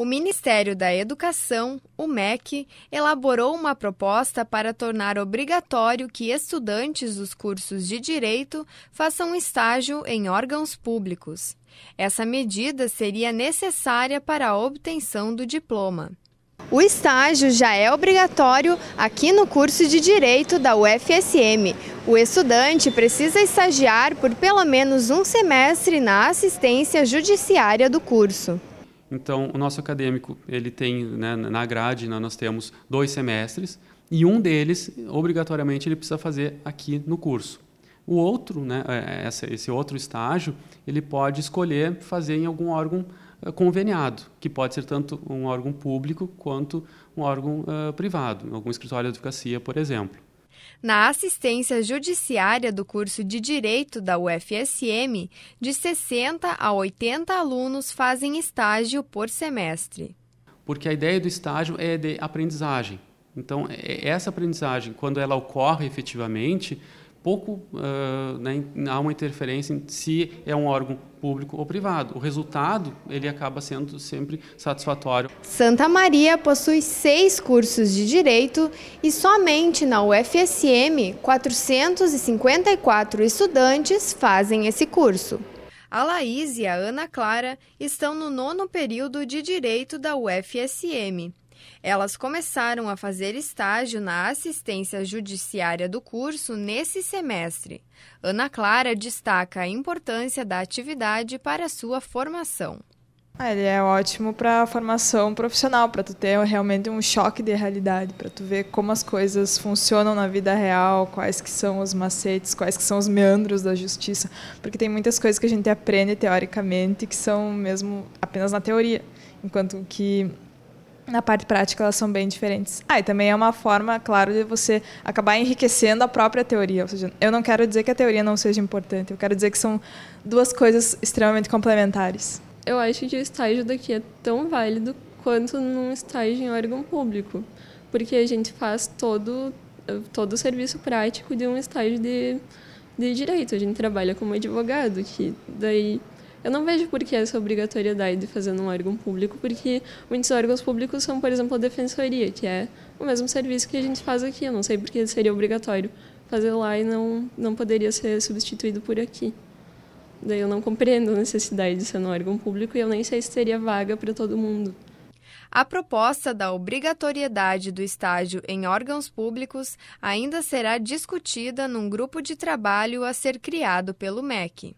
O Ministério da Educação, o MEC, elaborou uma proposta para tornar obrigatório que estudantes dos cursos de direito façam estágio em órgãos públicos. Essa medida seria necessária para a obtenção do diploma. O estágio já é obrigatório aqui no curso de Direito da UFSM. O estudante precisa estagiar por pelo menos um semestre na assistência judiciária do curso. Então, o nosso acadêmico, ele tem, né, na grade, né, nós temos dois semestres, e um deles, obrigatoriamente, ele precisa fazer aqui no curso. O outro, né, é, é, esse outro estágio, ele pode escolher fazer em algum órgão eh, conveniado, que pode ser tanto um órgão público quanto um órgão uh, privado, algum escritório de advocacia, por exemplo na assistência judiciária do curso de Direito da UFSM, de 60 a 80 alunos fazem estágio por semestre. Porque a ideia do estágio é de aprendizagem. Então, é, é essa aprendizagem, quando ela ocorre efetivamente, pouco uh, né, há uma interferência em se é um órgão público ou privado. O resultado ele acaba sendo sempre satisfatório. Santa Maria possui seis cursos de direito e somente na UFSM 454 estudantes fazem esse curso. A Laís e a Ana Clara estão no nono período de direito da UFSM. Elas começaram a fazer estágio na assistência judiciária do curso nesse semestre. Ana Clara destaca a importância da atividade para a sua formação. Ah, ele é ótimo para a formação profissional, para tu ter realmente um choque de realidade, para tu ver como as coisas funcionam na vida real, quais que são os macetes, quais que são os meandros da justiça, porque tem muitas coisas que a gente aprende teoricamente que são mesmo apenas na teoria, enquanto que na parte prática elas são bem diferentes. Ah, e também é uma forma, claro, de você acabar enriquecendo a própria teoria. Ou seja, eu não quero dizer que a teoria não seja importante, eu quero dizer que são duas coisas extremamente complementares. Eu acho que o estágio daqui é tão válido quanto num estágio em órgão público, porque a gente faz todo todo o serviço prático de um estágio de, de direito. A gente trabalha como advogado, que daí eu não vejo por que essa obrigatoriedade de fazer num órgão público, porque muitos órgãos públicos são, por exemplo, a defensoria, que é o mesmo serviço que a gente faz aqui. Eu não sei por que seria obrigatório fazer lá e não, não poderia ser substituído por aqui. Daí eu não compreendo a necessidade de ser num órgão público e eu nem sei se teria vaga para todo mundo. A proposta da obrigatoriedade do estágio em órgãos públicos ainda será discutida num grupo de trabalho a ser criado pelo MEC.